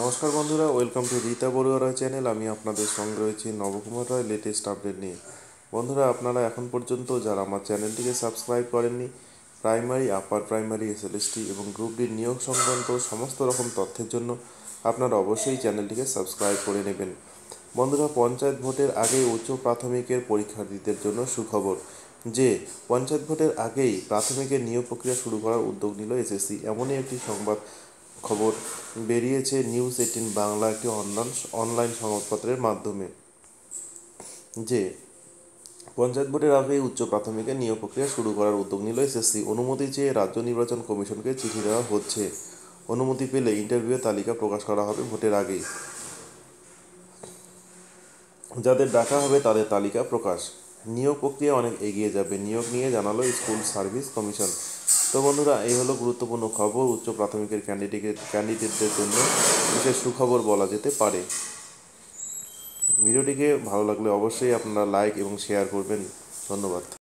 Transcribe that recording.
নমস্কার বন্ধুরা welcome to Rita Barua Roy channel আমি আপনাদের সঙ্গে রয়েছি নবকুমার রায় লেটেস্ট আপডেট নিয়ে বন্ধুরা আপনারা এখন পর্যন্ত যারা আমার চ্যানেলটিকে সাবস্ক্রাইব করেননি প্রাইমারি আপার প্রাইমারি এসএলএসটি এবং গ্রুপ ডি নিয়োগ সংক্রান্ত সমস্ত রকম তথ্যের জন্য আপনারা অবশ্যই চ্যানেলটিকে সাবস্ক্রাইব করে নেবেন বন্ধুরা পঞ্চায়েত ভোটের আগে উচ্চ প্রাথমিকের পরীক্ষার্থীদের জন্য সুখবর যে পঞ্চায়েত ভোটের আগেই প্রাথমিকের নিয়োগ প্রক্রিয়া শুরু করার উদ্যোগ নিল এসএসসি এমনই একটি সংবাদ খবর বেরিয়েছে নিউজ এইটিন বাংলা একটি অনলাইন অনলাইন সংবাদপত্রের মাধ্যমে যে পঞ্চায়েত ভোটের আগে উচ্চ প্রাথমিকে নিয়োগ প্রক্রিয়া শুরু করার উদ্যোগ নিল এসএসসি অনুমতি চেয়ে রাজ্য নির্বাচন কমিশনকে চিঠি দেওয়া হচ্ছে অনুমতি পেলে ইন্টারভিউয়ের তালিকা প্রকাশ করা হবে ভোটের আগেই যাদের ডাকা হবে তাদের তালিকা প্রকাশ নিয়োগ প্রক্রিয়া অনেক এগিয়ে যাবে নিয়োগ নিয়ে জানালো স্কুল সার্ভিস কমিশন তো বন্ধুরা এই হলো গুরুত্বপূর্ণ খবর উচ্চ প্রাথমিকের ক্যান্ডিডেট ক্যান্ডিডেটদের জন্য বিশেষ সুখবর বলা যেতে পারে ভিডিওটিকে ভালো লাগলে অবশ্যই আপনারা লাইক এবং শেয়ার করবেন ধন্যবাদ